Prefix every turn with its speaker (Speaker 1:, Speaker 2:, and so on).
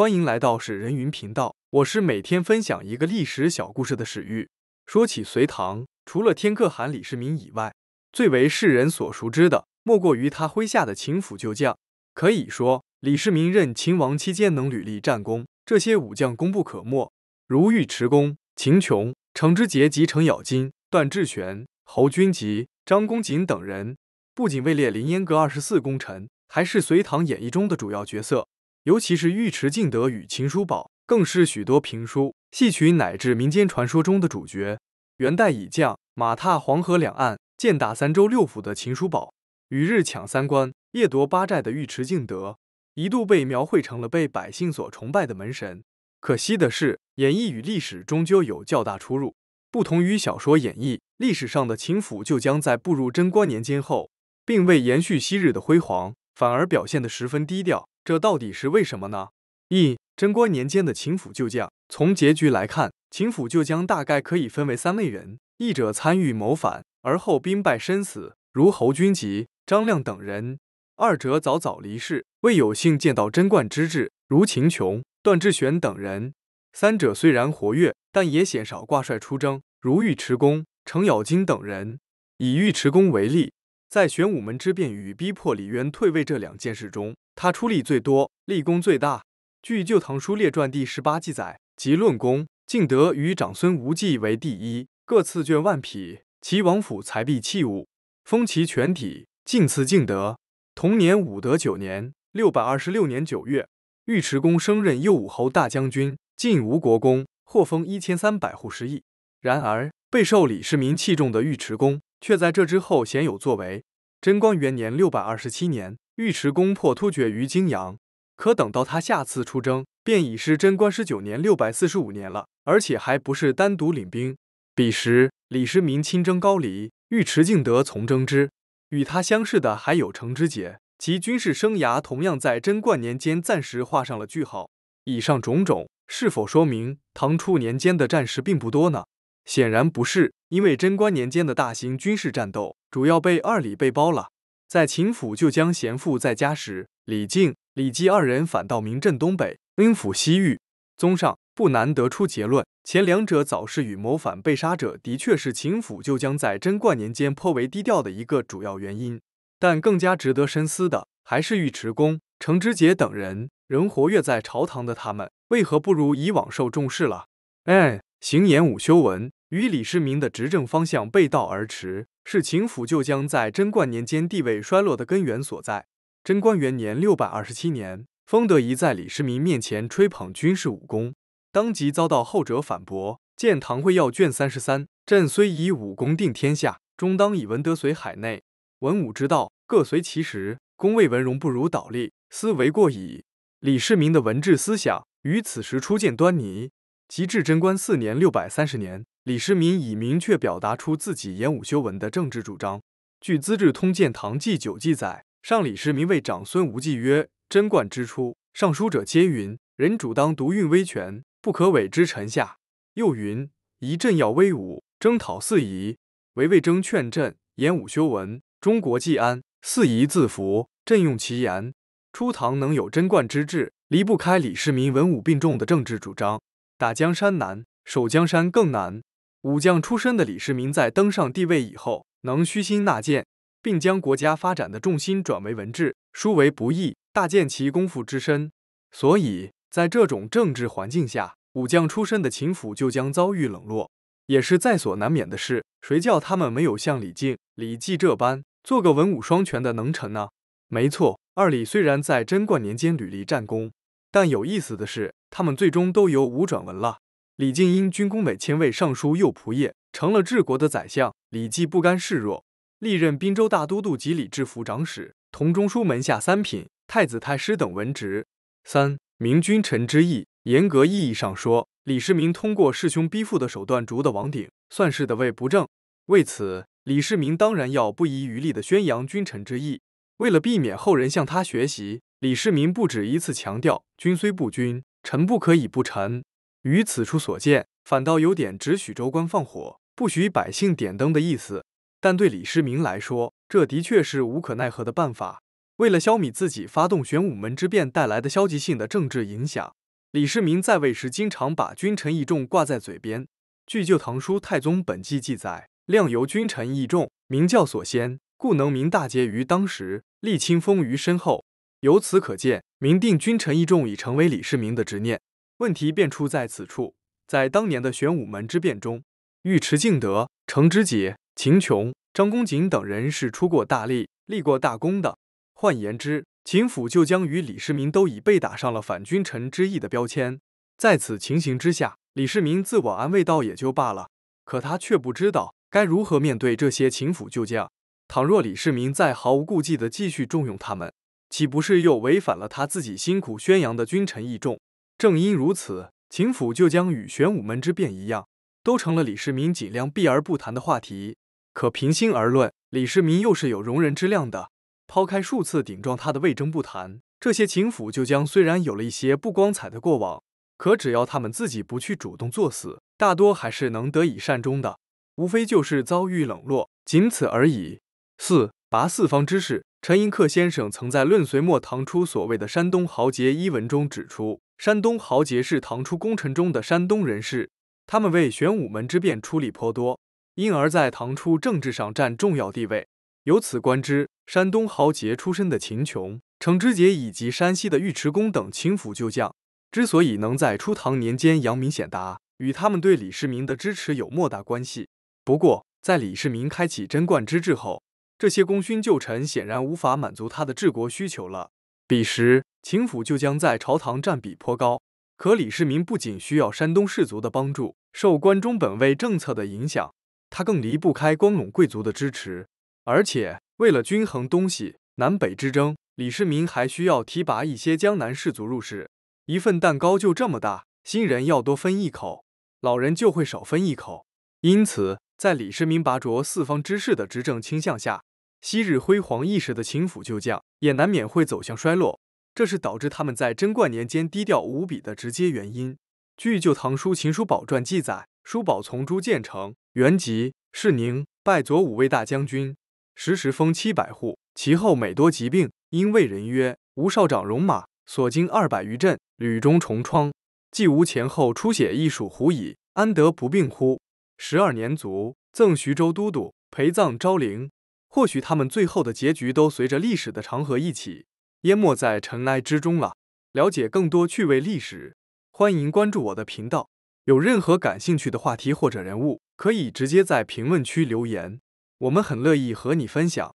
Speaker 1: 欢迎来到史人云频道，我是每天分享一个历史小故事的史玉。说起隋唐，除了天可汗李世民以外，最为世人所熟知的，莫过于他麾下的秦府旧将。可以说，李世民任秦王期间能屡立战功，这些武将功不可没。如尉迟恭、秦琼、程之杰及程咬金、段志玄、侯君集、张公瑾等人，不仅位列凌烟阁二十四功臣，还是《隋唐演义》中的主要角色。尤其是尉迟敬德与秦叔宝，更是许多评书、戏曲乃至民间传说中的主角。元代以降，马踏黄河两岸，剑打三州六府的秦叔宝，与日抢三关，夜夺八寨的尉迟敬德，一度被描绘成了被百姓所崇拜的门神。可惜的是，演绎与历史终究有较大出入。不同于小说演绎，历史上的秦府就将在步入贞观年间后，并未延续昔日的辉煌，反而表现得十分低调。这到底是为什么呢？一贞观年间的秦府旧将，从结局来看，秦府旧将大概可以分为三类人：一者参与谋反，而后兵败身死，如侯君集、张亮等人；二者早早离世，未有幸见到贞观之治，如秦琼、段志玄等人；三者虽然活跃，但也鲜少挂帅出征，如尉迟恭、程咬金等人。以尉迟恭为例，在玄武门之变与逼迫李渊退位这两件事中。他出力最多，立功最大。据《旧唐书列传》第十八记载，及论功，敬德与长孙无忌为第一，各赐绢万匹，其王府财币器物，封其全体。晋赐敬德。同年武德九年（六百二十六年九月），尉迟恭升任右武侯大将军、晋吴国公，获封一千三百户师邑。然而，备受李世民器重的尉迟恭，却在这之后鲜有作为。贞观元年（六百二十七年）。尉迟恭破突厥于泾阳，可等到他下次出征，便已是贞观十九年（六百四十五年）了，而且还不是单独领兵。彼时，李世民亲征高丽，尉迟敬德从征之，与他相识的还有程知节。其军事生涯同样在贞观年间暂时画上了句号。以上种种，是否说明唐初年间的战事并不多呢？显然不是，因为贞观年间的大型军事战斗主要被二李被包了。在秦府就将贤父在家时，李靖、李绩二人反倒名震东北，恩抚西域。综上，不难得出结论：前两者早逝与谋反被杀者，的确是秦府就将在贞观年间颇为低调的一个主要原因。但更加值得深思的，还是尉迟恭、程知节等人仍活跃在朝堂的他们，为何不如以往受重视了？哎，行言武修文，与李世民的执政方向背道而驰。是秦府旧将在贞观年间地位衰落的根源所在。贞观元年（六百二十七年），丰德仪在李世民面前吹捧军事武功，当即遭到后者反驳。《见唐会要》卷三十三：“朕虽以武功定天下，终当以文德随海内。文武之道，各随其时。功为文荣，不如倒立，斯为过矣。”李世民的文治思想，于此时初见端倪。及至贞观四年（六百三十年），李世民已明确表达出自己演武修文的政治主张。据《资治通鉴·唐纪九》记载，上李世民为长孙无忌曰：“贞观之初，尚书者皆云，人主当独运威权，不可委之臣下。又云，一朕要威武，征讨四夷。唯魏征劝朕演武修文，中国既安，四夷自服。朕用其言，初唐能有贞观之治，离不开李世民文武并重的政治主张。”打江山难，守江山更难。武将出身的李世民在登上帝位以后，能虚心纳谏，并将国家发展的重心转为文治，殊为不易，大见其功夫之深。所以在这种政治环境下，武将出身的秦府就将遭遇冷落，也是在所难免的事。谁叫他们没有像李靖、李绩这般做个文武双全的能臣呢？没错，二李虽然在贞观年间屡立战功。但有意思的是，他们最终都由武转文了。李靖因军功委千位尚书右仆射，成了治国的宰相。李绩不甘示弱，历任滨州大都督及李治府长史、同中书门下三品、太子太师等文职。三明君臣之义，严格意义上说，李世民通过弑兄逼父的手段逐的王鼎，算是的位不正。为此，李世民当然要不遗余力地宣扬君臣之义，为了避免后人向他学习。李世民不止一次强调：“君虽不君，臣不可以不臣。”于此处所见，反倒有点只许州官放火，不许百姓点灯的意思。但对李世民来说，这的确是无可奈何的办法。为了消弭自己发动玄武门之变带来的消极性的政治影响，李世民在位时经常把“君臣义重”挂在嘴边。据《旧唐书·太宗本纪》记载：“量由君臣义重，名教所先，故能明大节于当时，立清风于身后。”由此可见，明定君臣义重已成为李世民的执念。问题便出在此处，在当年的玄武门之变中，尉迟敬德、程知节、秦琼、张公瑾等人是出过大力、立过大功的。换言之，秦府旧将与李世民都已被打上了反君臣之义的标签。在此情形之下，李世民自我安慰道：“也就罢了。”可他却不知道该如何面对这些秦府旧将。倘若李世民再毫无顾忌地继续重用他们，岂不是又违反了他自己辛苦宣扬的君臣义重？正因如此，秦府就将与玄武门之变一样，都成了李世民尽量避而不谈的话题。可平心而论，李世民又是有容人之量的。抛开数次顶撞他的魏征不谈，这些秦府就将虽然有了一些不光彩的过往，可只要他们自己不去主动作死，大多还是能得以善终的。无非就是遭遇冷落，仅此而已。四拔四方之势。陈寅恪先生曾在《论隋末唐初》所谓的山东豪杰一文中指出，山东豪杰是唐初功臣中的山东人士，他们为玄武门之变出力颇多，因而，在唐初政治上占重要地位。由此观之，山东豪杰出身的秦琼、程知节以及山西的尉迟恭等秦府旧将，之所以能在初唐年间扬名显达，与他们对李世民的支持有莫大关系。不过，在李世民开启贞观之治后，这些功勋旧臣显然无法满足他的治国需求了。彼时，秦府就将在朝堂占比颇高。可李世民不仅需要山东士族的帮助，受关中本位政策的影响，他更离不开关陇贵族的支持。而且，为了均衡东西南北之争，李世民还需要提拔一些江南士族入仕。一份蛋糕就这么大，新人要多分一口，老人就会少分一口。因此，在李世民拔擢四方之士的执政倾向下，昔日辉煌一时的秦府旧将，也难免会走向衰落，这是导致他们在贞观年间低调无比的直接原因。据《旧唐书·秦叔宝传》记载，叔宝从朱建成、元吉、世宁拜左武卫大将军，时时封七百户。其后每多疾病，因谓人曰：“吾少长戎马，所经二百余镇，屡中重创，既无前后出血，亦属狐矣，安得不病乎？”十二年卒，赠徐州都督，陪葬昭陵。或许他们最后的结局都随着历史的长河一起淹没在尘埃之中了。了解更多趣味历史，欢迎关注我的频道。有任何感兴趣的话题或者人物，可以直接在评论区留言，我们很乐意和你分享。